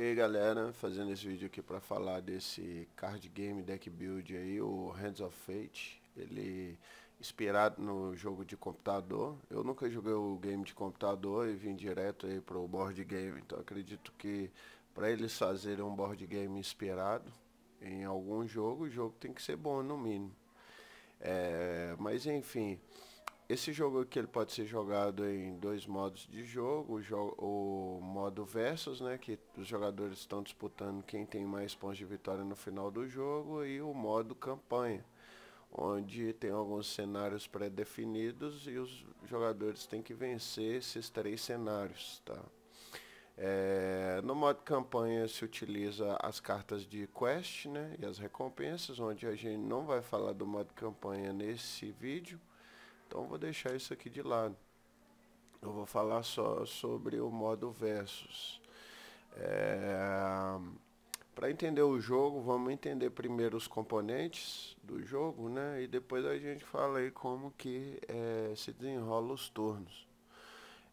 E aí galera, fazendo esse vídeo aqui para falar desse card game deck build aí, o Hands of Fate. Ele inspirado no jogo de computador. Eu nunca joguei o game de computador e vim direto aí pro board game. Então acredito que para eles fazerem um board game inspirado em algum jogo, o jogo tem que ser bom no mínimo. É, mas enfim, esse jogo aqui ele pode ser jogado em dois modos de jogo, o, o modo versus, né, que os jogadores estão disputando quem tem mais pontos de vitória no final do jogo, e o modo campanha, onde tem alguns cenários pré-definidos e os jogadores têm que vencer esses três cenários, tá? É, no modo campanha se utiliza as cartas de quest né, e as recompensas, onde a gente não vai falar do modo campanha nesse vídeo, então vou deixar isso aqui de lado. Eu vou falar só sobre o modo versus. É... Para entender o jogo, vamos entender primeiro os componentes do jogo, né? E depois a gente fala aí como que é, se desenrola os turnos.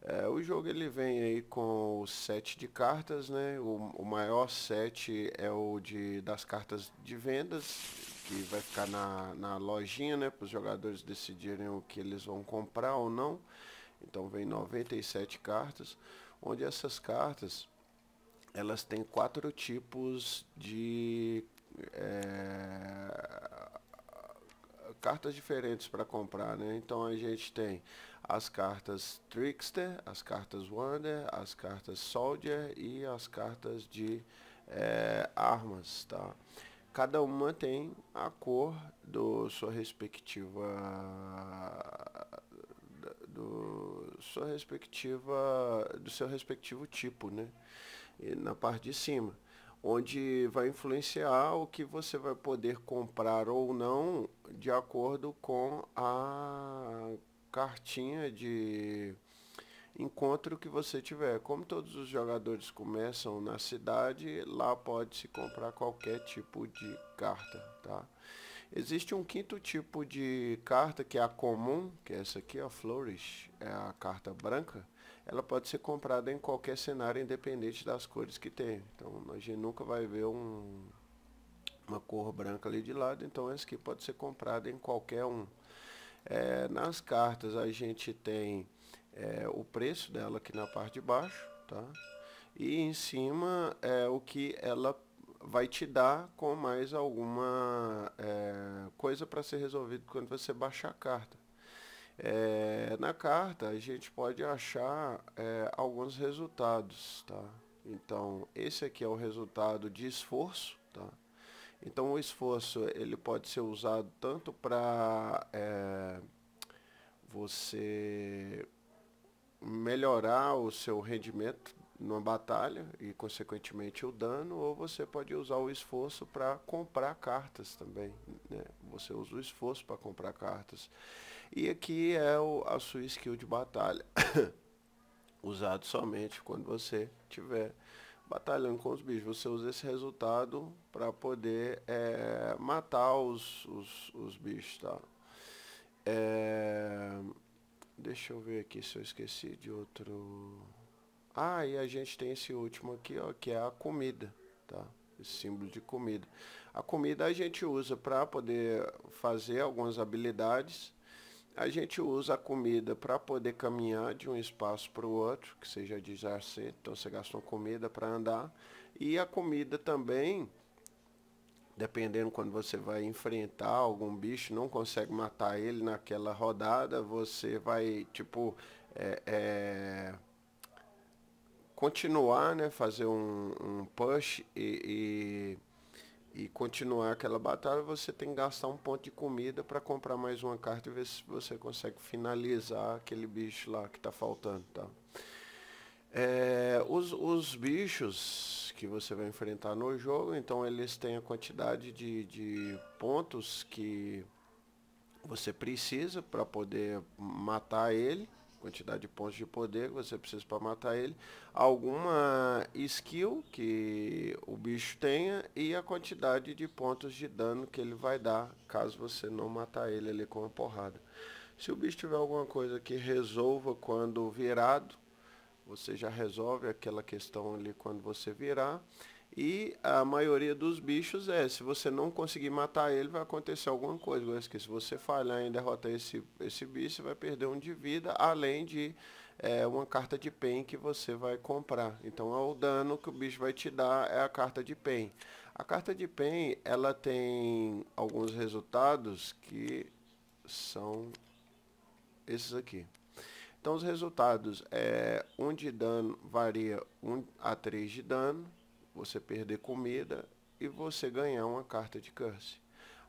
É, o jogo ele vem aí com o set de cartas, né? O, o maior set é o de das cartas de vendas, que vai ficar na, na lojinha, né? Para os jogadores decidirem o que eles vão comprar ou não. Então vem 97 cartas, onde essas cartas elas têm quatro tipos de é, cartas diferentes para comprar, né? Então a gente tem as cartas Trickster, as cartas Wonder, as cartas Soldier e as cartas de é, armas, tá? Cada uma tem a cor do sua respectiva do sua respectiva do seu respectivo tipo, né? E na parte de cima, onde vai influenciar o que você vai poder comprar ou não de acordo com a cartinha de encontre que você tiver. Como todos os jogadores começam na cidade, lá pode-se comprar qualquer tipo de carta, tá? Existe um quinto tipo de carta que é a comum, que é essa aqui, a Flourish, é a carta branca. Ela pode ser comprada em qualquer cenário, independente das cores que tem. Então a gente nunca vai ver um, uma cor branca ali de lado, então essa aqui pode ser comprada em qualquer um. É, nas cartas a gente tem é, o preço dela aqui na parte de baixo, tá? E em cima é o que ela vai te dar com mais alguma é, coisa para ser resolvido quando você baixar a carta. É, na carta a gente pode achar é, alguns resultados, tá? Então esse aqui é o resultado de esforço, tá? Então o esforço ele pode ser usado tanto para é, você melhorar o seu rendimento numa batalha e consequentemente o dano, ou você pode usar o esforço para comprar cartas também. Né? Você usa o esforço para comprar cartas. E aqui é o, a sua skill de batalha, usado somente quando você tiver batalhando com os bichos. Você usa esse resultado para poder é, matar os, os, os bichos, tá? É... Deixa eu ver aqui se eu esqueci de outro. Ah, e a gente tem esse último aqui, ó, que é a comida, tá? Esse símbolo de comida. A comida a gente usa para poder fazer algumas habilidades. A gente usa a comida para poder caminhar de um espaço para o outro, que seja de exercício. Então você gasta uma comida para andar. E a comida também dependendo quando você vai enfrentar algum bicho, não consegue matar ele naquela rodada, você vai, tipo, é, é, continuar, né? Fazer um, um push e, e, e, continuar aquela batalha, você tem que gastar um ponto de comida para comprar mais uma carta e ver se você consegue finalizar aquele bicho lá que está faltando, tá? É, os, os bichos que você vai enfrentar no jogo, então eles têm a quantidade de, de pontos que você precisa para poder matar ele, quantidade de pontos de poder que você precisa para matar ele, alguma skill que o bicho tenha e a quantidade de pontos de dano que ele vai dar caso você não matar ele ali com uma porrada. Se o bicho tiver alguma coisa que resolva quando virado, você já resolve aquela questão ali quando você virar. E a maioria dos bichos é, se você não conseguir matar ele, vai acontecer alguma coisa. Que se você falhar em derrotar esse, esse bicho, você vai perder um de vida, além de é, uma carta de pen que você vai comprar. Então é o dano que o bicho vai te dar é a carta de pen. A carta de pen, ela tem alguns resultados que são esses aqui. Então, os resultados é 1 um de dano varia 1 um a 3 de dano, você perder comida e você ganhar uma carta de curse.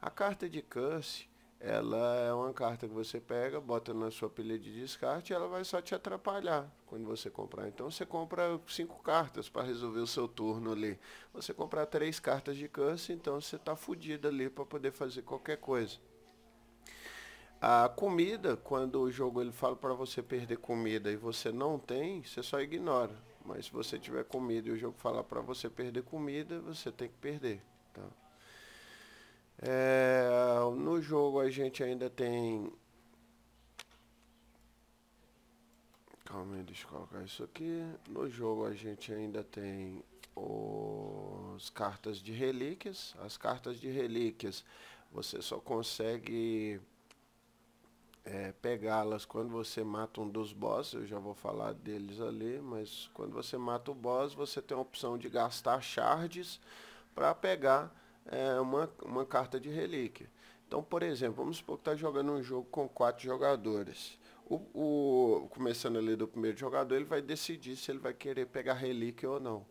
A carta de curse, ela é uma carta que você pega, bota na sua pilha de descarte e ela vai só te atrapalhar quando você comprar. Então você compra cinco cartas para resolver o seu turno ali. Você comprar três cartas de curse, então você está fudido ali para poder fazer qualquer coisa. A comida, quando o jogo ele fala para você perder comida e você não tem, você só ignora. Mas se você tiver comida e o jogo fala para você perder comida, você tem que perder. Tá? É, no jogo a gente ainda tem... Calma aí, deixa eu colocar isso aqui. No jogo a gente ainda tem as cartas de relíquias. As cartas de relíquias você só consegue é, pegá-las quando você mata um dos boss, eu já vou falar deles ali, mas quando você mata o boss, você tem a opção de gastar shards para pegar é, uma, uma carta de relíquia. Então, por exemplo, vamos supor que está jogando um jogo com quatro jogadores. O, o, começando ali do primeiro jogador, ele vai decidir se ele vai querer pegar relíquia ou não.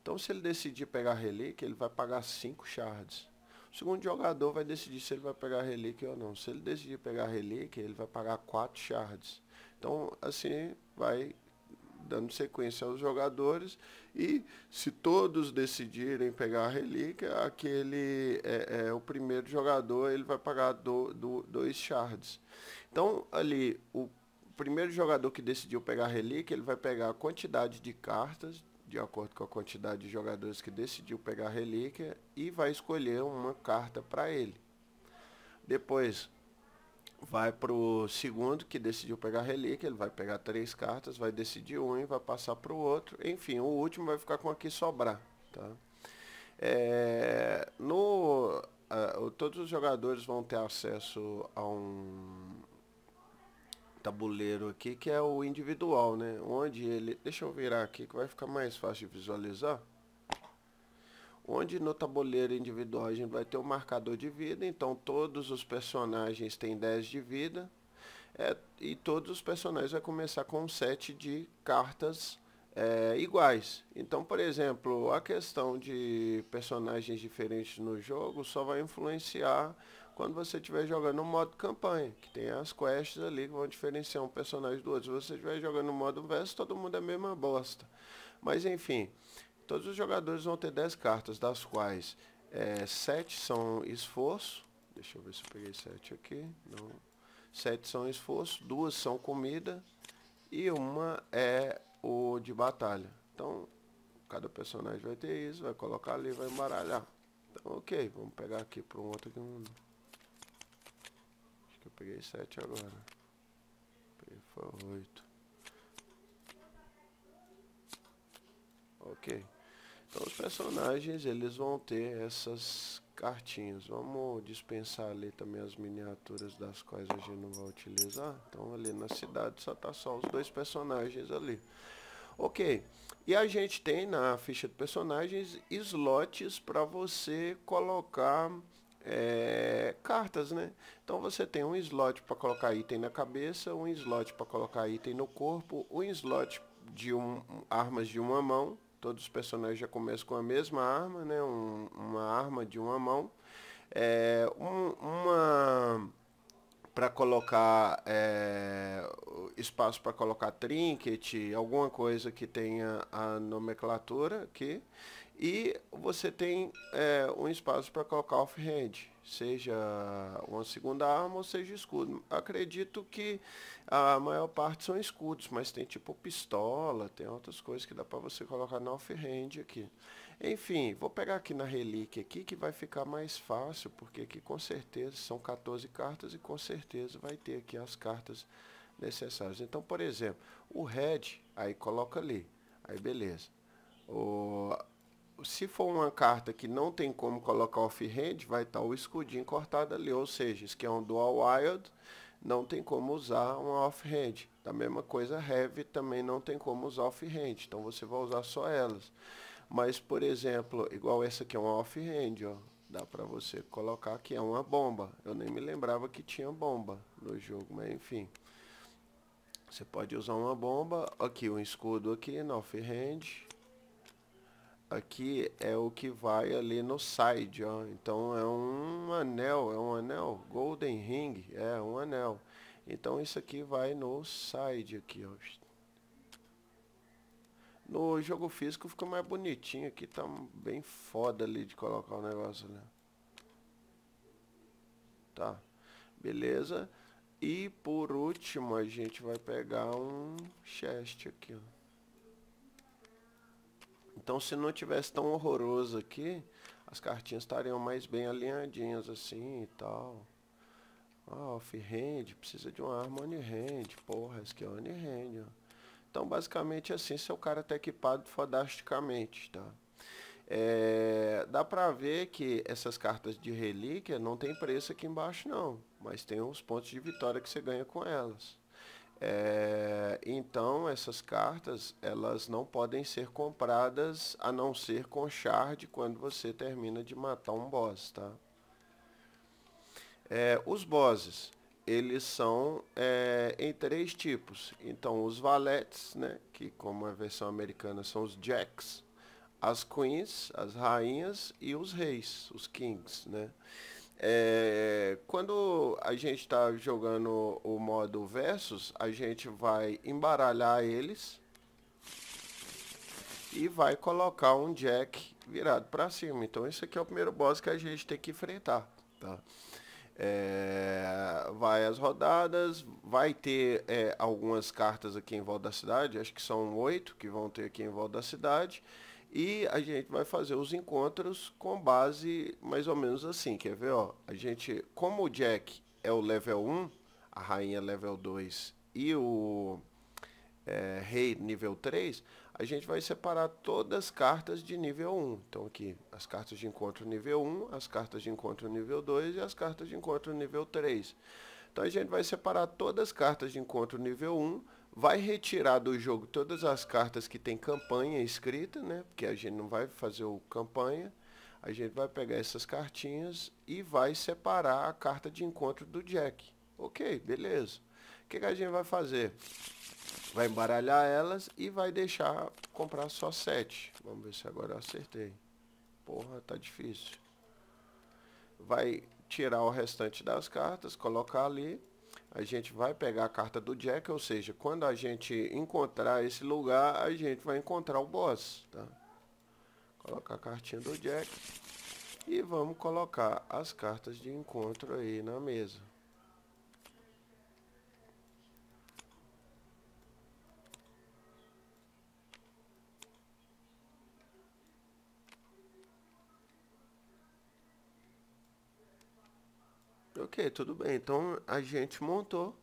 Então, se ele decidir pegar relíquia, ele vai pagar cinco shards. O segundo jogador vai decidir se ele vai pegar a relíquia ou não. Se ele decidir pegar a relíquia, ele vai pagar 4 shards. Então, assim, vai dando sequência aos jogadores e se todos decidirem pegar a relíquia, aquele é, é o primeiro jogador ele vai pagar do, do, dois shards. Então ali o primeiro jogador que decidiu pegar a relíquia ele vai pegar a quantidade de cartas de acordo com a quantidade de jogadores que decidiu pegar a relíquia e vai escolher uma carta para ele. Depois vai para o segundo que decidiu pegar a relíquia, ele vai pegar três cartas, vai decidir um e vai passar para o outro. Enfim, o último vai ficar com a que sobrar. Tá? É, no, uh, todos os jogadores vão ter acesso a um, tabuleiro aqui, que é o individual, né? Onde ele... Deixa eu virar aqui que vai ficar mais fácil de visualizar. Onde no tabuleiro individual a gente vai ter o um marcador de vida, então todos os personagens têm 10 de vida. É, e todos os personagens vai começar com um set de cartas é, iguais. Então, por exemplo, a questão de personagens diferentes no jogo só vai influenciar quando você estiver jogando no modo campanha, que tem as quests ali que vão diferenciar um personagem do outro. Se você estiver jogando no modo verso, todo mundo é a mesma bosta. Mas enfim, todos os jogadores vão ter 10 cartas, das quais é, 7 são esforço. Deixa eu ver se eu peguei 7 aqui. 7 são esforço, duas são comida e uma é o de batalha. Então, cada personagem vai ter isso, vai colocar ali, vai embaralhar. Então, ok, vamos pegar aqui para um outro que não peguei 7 agora. Peguei foi 8. Ok. Então os personagens eles vão ter essas cartinhas. Vamos dispensar ali também as miniaturas das quais a gente não vai utilizar. Então ali na cidade só tá só os dois personagens ali. Ok. E a gente tem na ficha de personagens slots para você colocar é, cartas, né? Então você tem um slot para colocar item na cabeça, um slot para colocar item no corpo, um slot de um, armas de uma mão. Todos os personagens já começam com a mesma arma, né? Um, uma arma de uma mão. É, um, uma para colocar é, espaço para colocar trinket, alguma coisa que tenha a nomenclatura aqui. E você tem é, um espaço para colocar off-hand, seja uma segunda arma ou seja escudo. Acredito que a maior parte são escudos, mas tem tipo pistola, tem outras coisas que dá para você colocar no off-hand aqui. Enfim, vou pegar aqui na relíquia aqui que vai ficar mais fácil, porque aqui com certeza são 14 cartas e com certeza vai ter aqui as cartas necessárias. Então, por exemplo, o red, aí coloca ali, aí beleza. O, se for uma carta que não tem como colocar offhand, vai estar o escudinho cortado ali. Ou seja, isso que é um dual wild, não tem como usar off offhand. Da mesma coisa, heavy também não tem como usar offhand. Então você vai usar só elas. Mas, por exemplo, igual essa aqui é uma offhand, ó. Dá pra você colocar aqui é uma bomba. Eu nem me lembrava que tinha bomba no jogo, mas enfim. Você pode usar uma bomba, aqui um escudo aqui off offhand aqui é o que vai ali no side, ó. Então é um anel, é um anel, golden ring, é um anel. Então isso aqui vai no side aqui, ó. No jogo físico fica mais bonitinho aqui, tá bem foda ali de colocar o negócio ali. Né? Tá, beleza. E por último a gente vai pegar um chest aqui, ó. Então se não tivesse tão horroroso aqui, as cartinhas estariam mais bem alinhadinhas assim e tal. Oh, ah, off-hand, precisa de uma arma on-hand. Porra, essa aqui é on-hand, Então basicamente é assim, seu cara tá equipado fodasticamente, tá? É, dá pra ver que essas cartas de relíquia não tem preço aqui embaixo não, mas tem uns pontos de vitória que você ganha com elas. É, então essas cartas elas não podem ser compradas a não ser com shard quando você termina de matar um boss, tá? É, os bosses eles são é, em três tipos. Então os valetes, né, que como a versão americana são os jacks, as queens, as rainhas e os reis, os kings, né? É, quando a gente está jogando o modo versus, a gente vai embaralhar eles e vai colocar um jack virado para cima. Então esse aqui é o primeiro boss que a gente tem que enfrentar. Tá? É, vai as rodadas, vai ter é, algumas cartas aqui em volta da cidade, acho que são oito que vão ter aqui em volta da cidade. E a gente vai fazer os encontros com base mais ou menos assim, quer ver? Ó, a gente, como o Jack é o level 1, a rainha level 2 e o é, rei nível 3, a gente vai separar todas as cartas de nível 1. Então aqui, as cartas de encontro nível 1, as cartas de encontro nível 2 e as cartas de encontro nível 3. Então a gente vai separar todas as cartas de encontro nível 1 vai retirar do jogo todas as cartas que tem campanha escrita, né? Porque a gente não vai fazer o campanha. A gente vai pegar essas cartinhas e vai separar a carta de encontro do Jack. Ok, beleza. O que, que a gente vai fazer? Vai embaralhar elas e vai deixar comprar só sete. Vamos ver se agora eu acertei. Porra, tá difícil. Vai tirar o restante das cartas, colocar ali a gente vai pegar a carta do Jack, ou seja, quando a gente encontrar esse lugar, a gente vai encontrar o boss, tá? Colocar a cartinha do Jack e vamos colocar as cartas de encontro aí na mesa. Ok, tudo bem. Então a gente montou.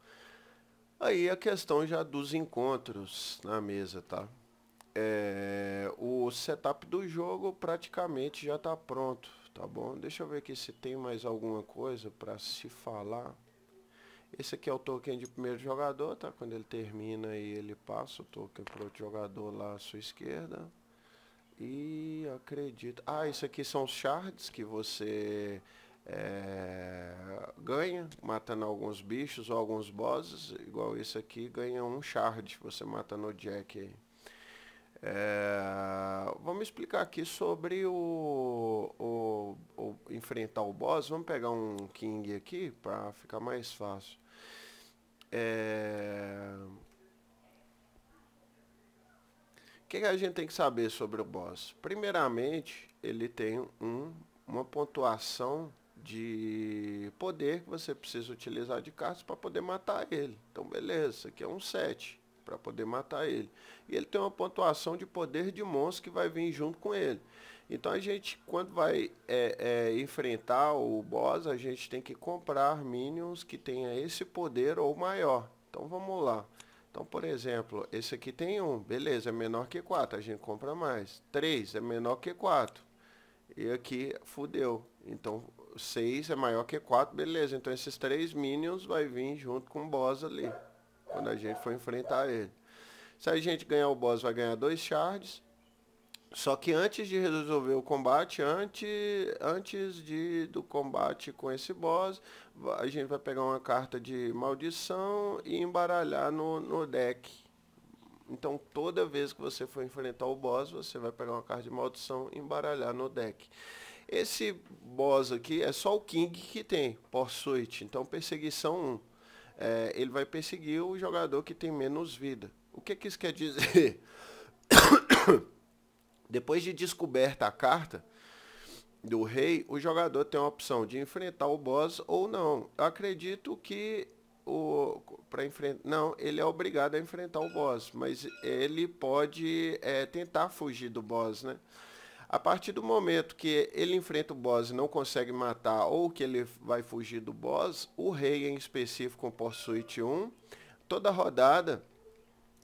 Aí a questão já dos encontros na mesa, tá? É, o setup do jogo praticamente já está pronto, tá bom? Deixa eu ver aqui se tem mais alguma coisa para se falar. Esse aqui é o token de primeiro jogador, tá? Quando ele termina e ele passa o token para outro jogador lá à sua esquerda. E acredito... Ah, isso aqui são os shards que você é, ganha, matando alguns bichos ou alguns bosses, igual esse aqui, ganha um shard, você mata no Jack aí. É, vamos explicar aqui sobre o, o, o, enfrentar o boss. Vamos pegar um King aqui para ficar mais fácil. É, o que, que a gente tem que saber sobre o boss? Primeiramente, ele tem um, uma pontuação de poder que você precisa utilizar de cartas para poder matar ele. Então, beleza, isso aqui é um 7 para poder matar ele. E ele tem uma pontuação de poder de monstro que vai vir junto com ele. Então a gente, quando vai é, é, enfrentar o boss, a gente tem que comprar minions que tenha esse poder ou maior. Então vamos lá. Então, por exemplo, esse aqui tem um, beleza, é menor que 4, a gente compra mais. 3 é menor que 4. E aqui fudeu. Então 6 é maior que 4, beleza. Então esses três minions vai vir junto com o boss ali. Quando a gente for enfrentar ele. Se a gente ganhar o boss, vai ganhar dois shards. Só que antes de resolver o combate, antes, antes de, do combate com esse boss, a gente vai pegar uma carta de maldição e embaralhar no, no deck. Então toda vez que você for enfrentar o boss, você vai pegar uma carta de maldição e embaralhar no deck. Esse boss aqui é só o King que tem, suite. Então, perseguição 1. É, ele vai perseguir o jogador que tem menos vida. O que, que isso quer dizer? Depois de descoberta a carta do rei, o jogador tem a opção de enfrentar o boss ou não. Eu acredito que o para enfrentar não ele é obrigado a enfrentar o boss mas ele pode é, tentar fugir do boss né a partir do momento que ele enfrenta o boss e não consegue matar ou que ele vai fugir do boss, o rei em específico com Pursuit 1, toda rodada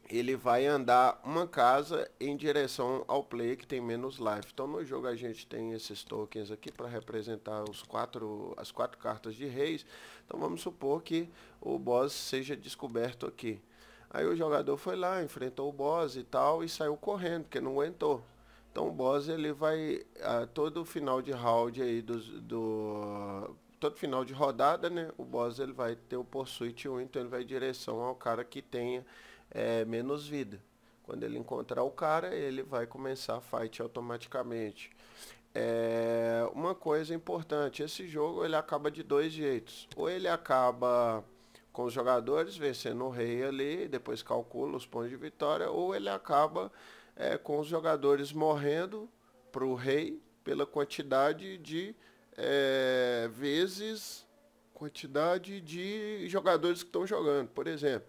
ele vai andar uma casa em direção ao player que tem menos life. Então no jogo a gente tem esses tokens aqui para representar os quatro, as quatro cartas de reis. Então vamos supor que o boss seja descoberto aqui. Aí o jogador foi lá, enfrentou o boss e tal e saiu correndo, porque não aguentou. Então o Boss ele vai a ah, todo final de round aí do, do todo final de rodada, né? O Boss ele vai ter o pursuit 1, então ele vai em direção ao cara que tenha é, menos vida. Quando ele encontrar o cara, ele vai começar a fight automaticamente. É uma coisa importante, esse jogo ele acaba de dois jeitos. Ou ele acaba com os jogadores vencendo o rei ali, depois calcula os pontos de vitória, ou ele acaba é, com os jogadores morrendo para o rei pela quantidade de é, vezes quantidade de jogadores que estão jogando. Por exemplo,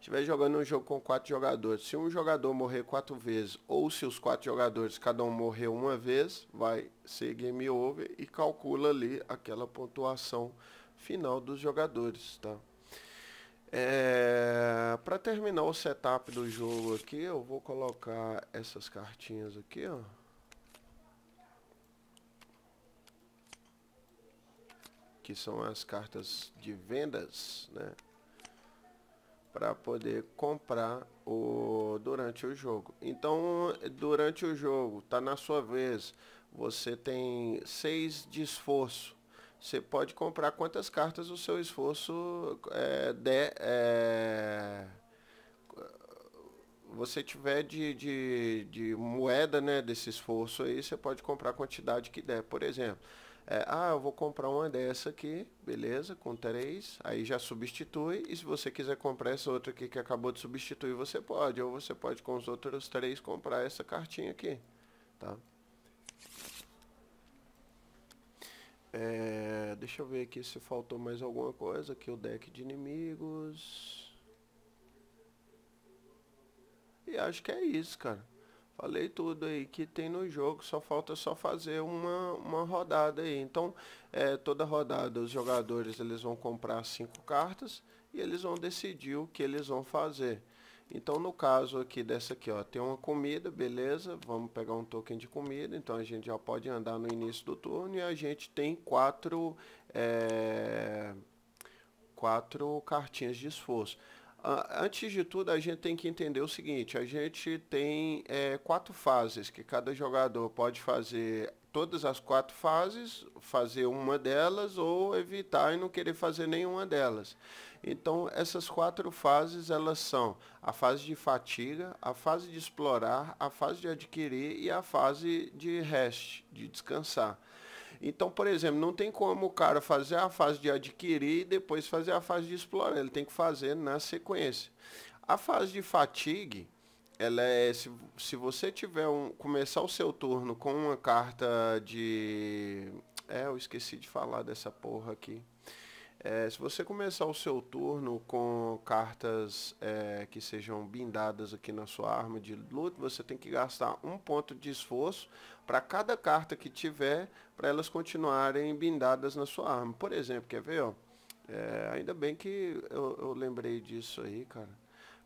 estiver jogando um jogo com quatro jogadores, se um jogador morrer quatro vezes, ou se os quatro jogadores cada um morrer uma vez, vai ser game over e calcula ali aquela pontuação final dos jogadores, tá? É, para terminar o setup do jogo aqui, eu vou colocar essas cartinhas aqui, ó. Que são as cartas de vendas, né? Para poder comprar o durante o jogo. Então, durante o jogo, tá na sua vez. Você tem seis de esforço você pode comprar quantas cartas o seu esforço é, é, você tiver de, de, de, moeda né, desse esforço aí, você pode comprar a quantidade que der. Por exemplo, é, ah, eu vou comprar uma dessa aqui, beleza, com três, aí já substitui. E se você quiser comprar essa outra aqui que acabou de substituir, você pode. Ou você pode com os outros três comprar essa cartinha aqui, tá? É, deixa eu ver aqui se faltou mais alguma coisa. Aqui o deck de inimigos. E acho que é isso, cara. Falei tudo aí que tem no jogo, só falta só fazer uma, uma rodada aí. Então, é, toda rodada os jogadores eles vão comprar cinco cartas e eles vão decidir o que eles vão fazer. Então, no caso aqui dessa aqui, ó, tem uma comida, beleza, vamos pegar um token de comida, então a gente já pode andar no início do turno e a gente tem quatro, é, quatro cartinhas de esforço. Antes de tudo, a gente tem que entender o seguinte, a gente tem é, quatro fases, que cada jogador pode fazer todas as quatro fases, fazer uma delas ou evitar e não querer fazer nenhuma delas. Então, essas quatro fases, elas são a fase de fatiga, a fase de explorar, a fase de adquirir e a fase de rest, de descansar. Então, por exemplo, não tem como o cara fazer a fase de adquirir e depois fazer a fase de explorar. Ele tem que fazer na sequência. A fase de fatigue, ela é se, se você tiver um começar o seu turno com uma carta de é, eu esqueci de falar dessa porra aqui. É, se você começar o seu turno com cartas é, que sejam bindadas aqui na sua arma de luta, você tem que gastar um ponto de esforço para cada carta que tiver, para elas continuarem bindadas na sua arma. Por exemplo, quer ver? Ó, é, ainda bem que eu, eu lembrei disso aí, cara.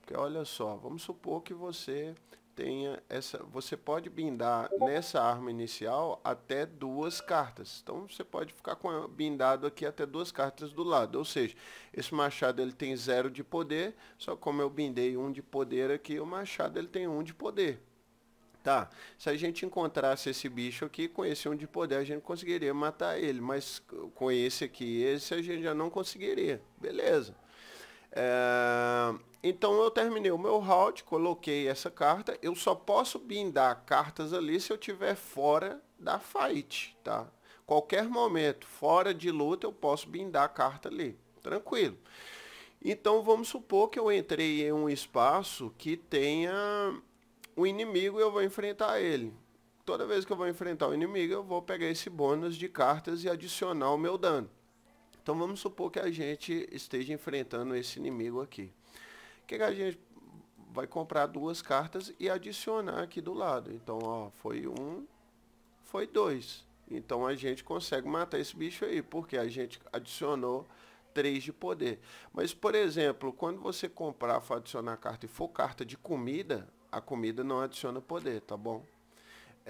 Porque olha só, vamos supor que você tenha essa. Você pode bindar nessa arma inicial até duas cartas. Então você pode ficar com bindado aqui até duas cartas do lado. Ou seja, esse machado ele tem zero de poder. Só como eu bindei um de poder aqui, o machado ele tem um de poder. Tá, se a gente encontrasse esse bicho aqui, com esse um de poder a gente conseguiria matar ele, mas com esse aqui esse a gente já não conseguiria. Beleza. É, então eu terminei o meu round, coloquei essa carta. Eu só posso bindar cartas ali se eu estiver fora da fight, tá? Qualquer momento, fora de luta, eu posso bindar a carta ali. Tranquilo. Então vamos supor que eu entrei em um espaço que tenha um inimigo e eu vou enfrentar ele. Toda vez que eu vou enfrentar o inimigo, eu vou pegar esse bônus de cartas e adicionar o meu dano. Então vamos supor que a gente esteja enfrentando esse inimigo aqui. O que, que a gente vai comprar duas cartas e adicionar aqui do lado. Então, ó, foi um, foi dois. Então a gente consegue matar esse bicho aí, porque a gente adicionou três de poder. Mas, por exemplo, quando você comprar, for adicionar carta e for carta de comida, a comida não adiciona poder, tá bom?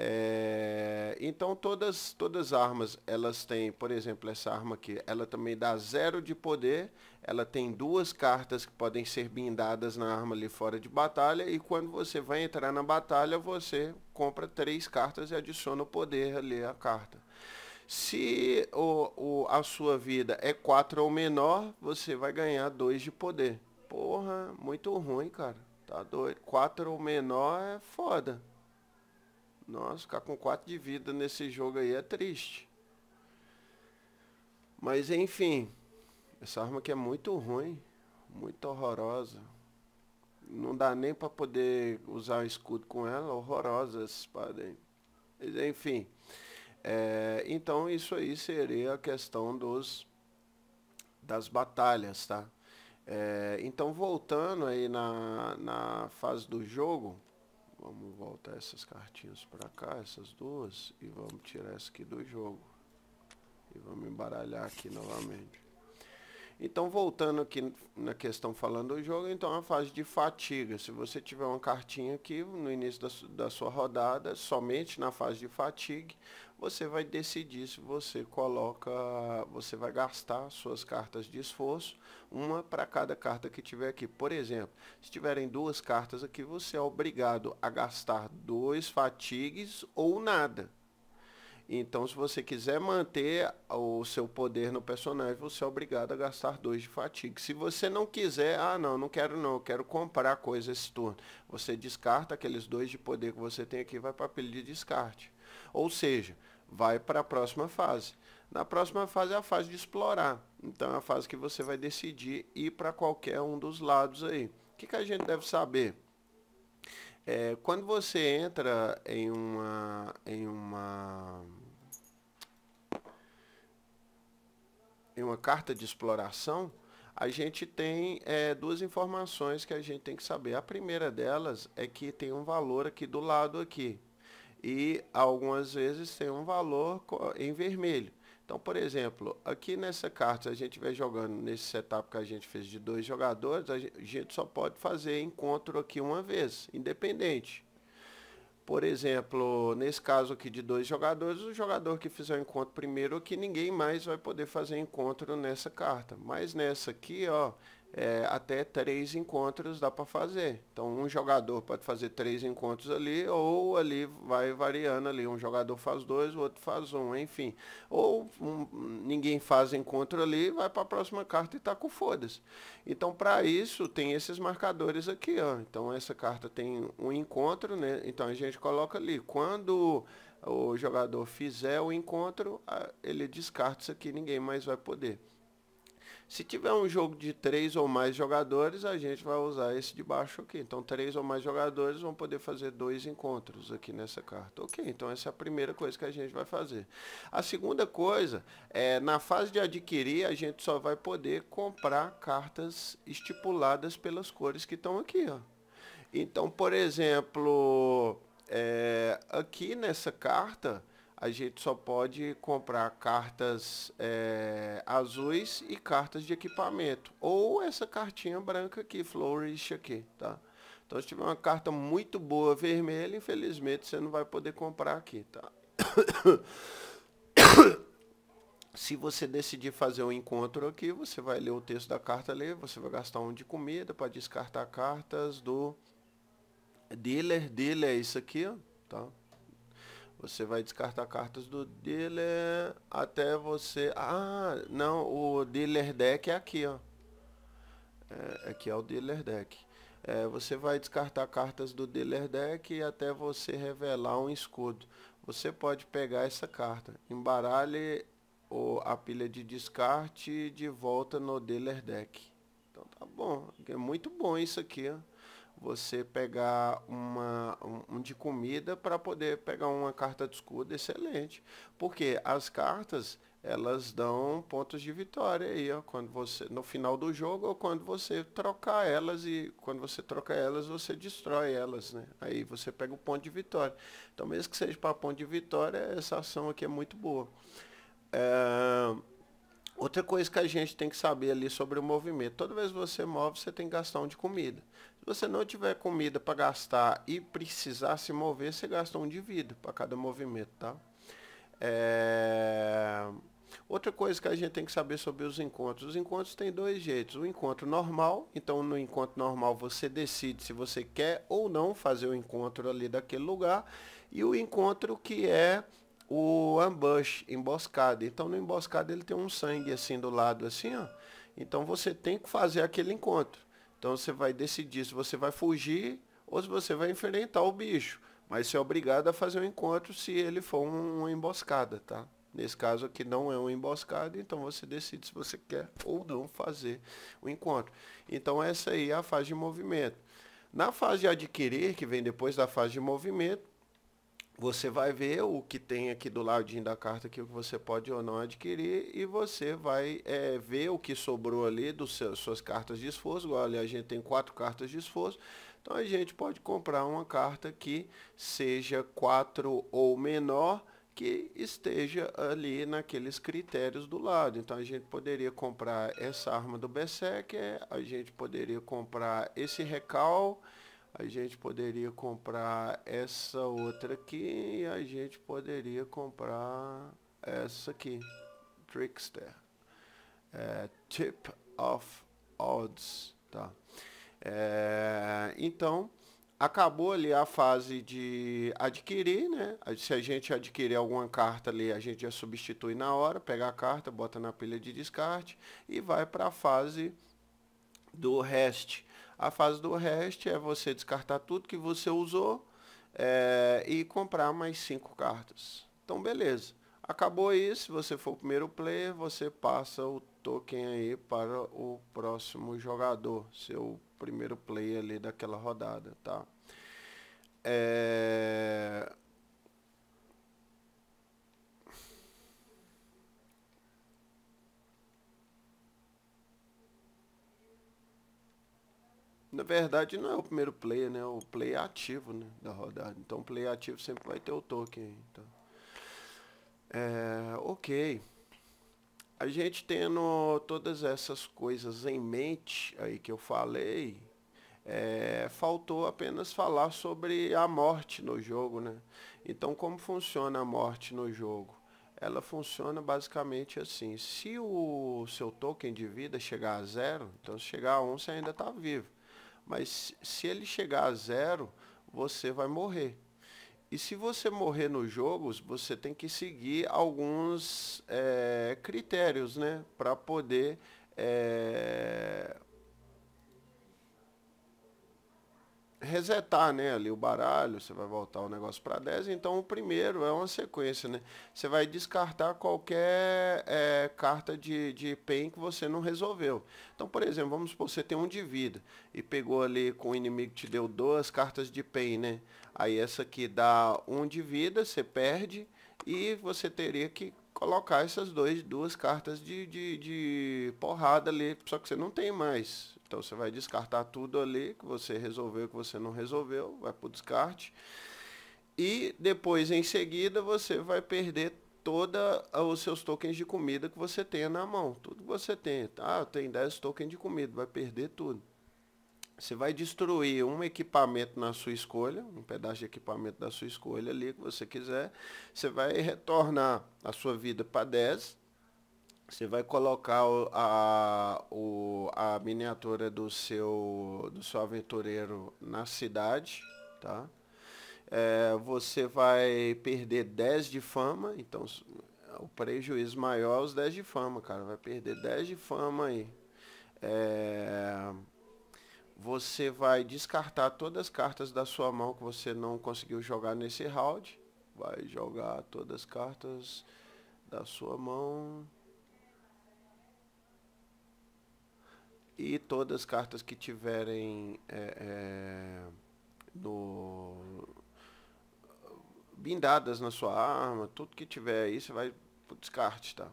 É, então todas todas as armas elas têm, por exemplo, essa arma aqui, ela também dá zero de poder. Ela tem duas cartas que podem ser bindadas na arma ali fora de batalha e quando você vai entrar na batalha você compra três cartas e adiciona o poder ali à carta. Se o, o, a sua vida é 4 ou menor, você vai ganhar 2 de poder. Porra, muito ruim, cara. Tá doido. 4 ou menor é foda. Nossa, ficar com 4 de vida nesse jogo aí é triste. Mas enfim, essa arma aqui é muito ruim, muito horrorosa. Não dá nem para poder usar o escudo com ela, horrorosa essa espada aí. Mas, enfim, é, então isso aí seria a questão dos das batalhas, tá? É, então voltando aí na, na fase do jogo, Vamos voltar essas cartinhas para cá, essas duas, e vamos tirar essa aqui do jogo. E vamos embaralhar aqui novamente. Então, voltando aqui na questão falando do jogo, então é a fase de fatiga. Se você tiver uma cartinha aqui no início da, da sua rodada, somente na fase de fatiga, você vai decidir se você coloca, você vai gastar suas cartas de esforço, uma para cada carta que tiver aqui. Por exemplo, se tiverem duas cartas aqui, você é obrigado a gastar dois fatigues ou nada. Então, se você quiser manter o seu poder no personagem, você é obrigado a gastar dois de fatiga Se você não quiser, ah, não, não quero não, eu quero comprar coisa esse turno. Você descarta aqueles dois de poder que você tem aqui, vai para a pilha de descarte. Ou seja, vai para a próxima fase. Na próxima fase é a fase de explorar. Então, é a fase que você vai decidir ir para qualquer um dos lados aí. O que, que a gente deve saber? É, quando você entra em uma, em uma em uma carta de exploração, a gente tem é, duas informações que a gente tem que saber. A primeira delas é que tem um valor aqui do lado aqui. E algumas vezes tem um valor em vermelho. Então, por exemplo, aqui nessa carta, a gente vai jogando nesse setup que a gente fez de dois jogadores, a gente só pode fazer encontro aqui uma vez, independente. Por exemplo, nesse caso aqui de dois jogadores, o jogador que fizer o encontro primeiro aqui, ninguém mais vai poder fazer encontro nessa carta. Mas nessa aqui, ó, é, até três encontros dá para fazer. Então um jogador pode fazer três encontros ali, ou ali vai variando ali. Um jogador faz dois, o outro faz um, enfim. Ou um, ninguém faz encontro ali, vai para a próxima carta e tá com foda-se. Então para isso tem esses marcadores aqui, ó. Então essa carta tem um encontro, né? Então a gente coloca ali. Quando o jogador fizer o encontro, ele descarta isso aqui, ninguém mais vai poder. Se tiver um jogo de três ou mais jogadores, a gente vai usar esse de baixo aqui. Então, três ou mais jogadores vão poder fazer dois encontros aqui nessa carta. Ok, então essa é a primeira coisa que a gente vai fazer. A segunda coisa é, na fase de adquirir, a gente só vai poder comprar cartas estipuladas pelas cores que estão aqui. Ó. Então, por exemplo, é, aqui nessa carta a gente só pode comprar cartas é, azuis e cartas de equipamento. Ou essa cartinha branca aqui, Flourish aqui, tá? Então, se tiver uma carta muito boa vermelha, infelizmente você não vai poder comprar aqui, tá? Se você decidir fazer um encontro aqui, você vai ler o texto da carta ali, você vai gastar um de comida para descartar cartas do dealer. Dealer é isso aqui, ó, tá? Você vai descartar cartas do dealer até você... Ah, não, o dealer deck é aqui, ó. É, aqui é o dealer deck. É, você vai descartar cartas do dealer deck até você revelar um escudo. Você pode pegar essa carta. Embaralhe o, a pilha de descarte de volta no dealer deck. Então tá bom. É muito bom isso aqui, ó você pegar uma, um, um de comida para poder pegar uma carta de escudo excelente. Porque as cartas, elas dão pontos de vitória aí, ó, quando você no final do jogo ou quando você trocar elas e quando você troca elas, você destrói elas, né? Aí você pega o ponto de vitória. Então, mesmo que seja para ponto de vitória, essa ação aqui é muito boa. É... Outra coisa que a gente tem que saber ali sobre o movimento, toda vez que você move, você tem um de comida. Se você não tiver comida para gastar e precisar se mover, você gasta um de vida para cada movimento, tá? É... Outra coisa que a gente tem que saber sobre os encontros, os encontros tem dois jeitos. O encontro normal, então no encontro normal você decide se você quer ou não fazer o encontro ali daquele lugar, e o encontro que é o ambush, emboscada. Então no emboscada ele tem um sangue assim do lado assim, ó. Então você tem que fazer aquele encontro. Então você vai decidir se você vai fugir ou se você vai enfrentar o bicho. Mas você é obrigado a fazer o um encontro se ele for um, uma emboscada, tá? Nesse caso aqui não é uma emboscada, então você decide se você quer ou não fazer o encontro. Então essa aí é a fase de movimento. Na fase de adquirir, que vem depois da fase de movimento, você vai ver o que tem aqui do ladinho da carta que você pode ou não adquirir e você vai é, ver o que sobrou ali das suas cartas de esforço. Olha, a gente tem quatro cartas de esforço, então a gente pode comprar uma carta que seja quatro ou menor que esteja ali naqueles critérios do lado. Então a gente poderia comprar essa arma do Berserker, a gente poderia comprar esse recal a gente poderia comprar essa outra aqui e a gente poderia comprar essa aqui, Trickster, é, Tip of Odds, tá? É, então, acabou ali a fase de adquirir, né? Se a gente adquirir alguma carta ali, a gente já substitui na hora, pega a carta, bota na pilha de descarte e vai para a fase do rest. A fase do resto é você descartar tudo que você usou é, e comprar mais cinco cartas. Então, beleza. Acabou isso, se você for o primeiro player, você passa o token aí para o próximo jogador, seu primeiro player ali daquela rodada, tá? É... na verdade não é o primeiro player, né? É o player ativo né? da rodada. Então o player ativo sempre vai ter o token. Então. É, ok. A gente tendo todas essas coisas em mente aí que eu falei, é, faltou apenas falar sobre a morte no jogo, né? Então como funciona a morte no jogo? Ela funciona basicamente assim. Se o seu token de vida chegar a zero, então se chegar a um, você ainda está vivo. Mas se ele chegar a zero, você vai morrer. E se você morrer nos jogos, você tem que seguir alguns é, critérios, né? Para poder é, resetar né, ali o baralho, você vai voltar o negócio para 10, então o primeiro é uma sequência, né? Você vai descartar qualquer é, carta de, de PEN que você não resolveu. Então, por exemplo, vamos supor, você tem um de vida e pegou ali com o inimigo que te deu duas cartas de PEN, né? Aí essa aqui dá um de vida, você perde e você teria que colocar essas dois, duas cartas de, de, de porrada ali, só que você não tem mais. Então você vai descartar tudo ali que você resolveu, que você não resolveu, vai para o descarte. E depois, em seguida, você vai perder toda ah, os seus tokens de comida que você tenha na mão. Tudo que você tem. Ah, tem 10 tokens de comida, vai perder tudo. Você vai destruir um equipamento na sua escolha, um pedaço de equipamento da sua escolha ali que você quiser. Você vai retornar a sua vida para 10. Você vai colocar a, a, a miniatura do seu, do seu aventureiro na cidade, tá? É, você vai perder 10 de fama, então o prejuízo maior é os 10 de fama, cara. Vai perder 10 de fama aí. É você vai descartar todas as cartas da sua mão que você não conseguiu jogar nesse round. Vai jogar todas as cartas da sua mão. E todas as cartas que tiverem é, é, no, bindadas na sua arma, tudo que tiver aí, você vai pro descarte, tá?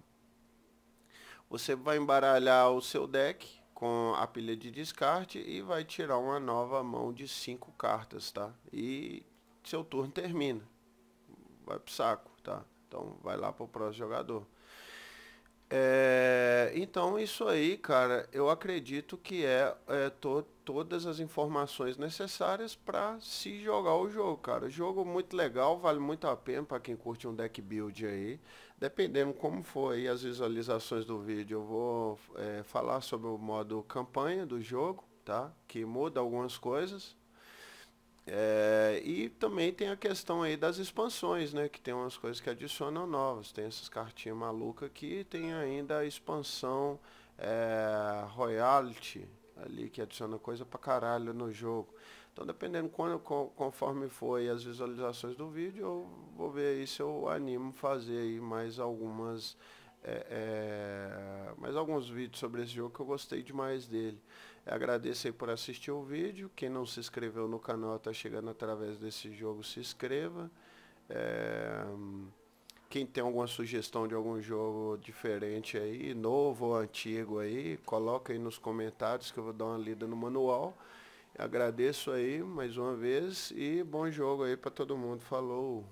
Você vai embaralhar o seu deck com a pilha de descarte e vai tirar uma nova mão de 5 cartas, tá? E seu turno termina. Vai pro saco, tá? Então vai lá pro próximo jogador. É, então isso aí, cara, eu acredito que é, é todo todas as informações necessárias para se jogar o jogo, cara. Jogo muito legal, vale muito a pena para quem curte um deck build aí. Dependendo como for aí as visualizações do vídeo, eu vou é, falar sobre o modo campanha do jogo, tá? Que muda algumas coisas. É, e também tem a questão aí das expansões, né? Que tem umas coisas que adicionam novas. Tem essas cartinhas malucas aqui, tem ainda a expansão é, Royalty, ali que adiciona coisa pra caralho no jogo. Então, dependendo quando, conforme foi as visualizações do vídeo, eu vou ver aí se eu animo fazer aí mais algumas. É, é, mais alguns vídeos sobre esse jogo que eu gostei demais dele. Eu agradeço aí por assistir o vídeo. Quem não se inscreveu no canal está chegando através desse jogo, se inscreva. É, quem tem alguma sugestão de algum jogo diferente aí, novo ou antigo aí, coloca aí nos comentários que eu vou dar uma lida no manual. Agradeço aí mais uma vez e bom jogo aí para todo mundo. Falou!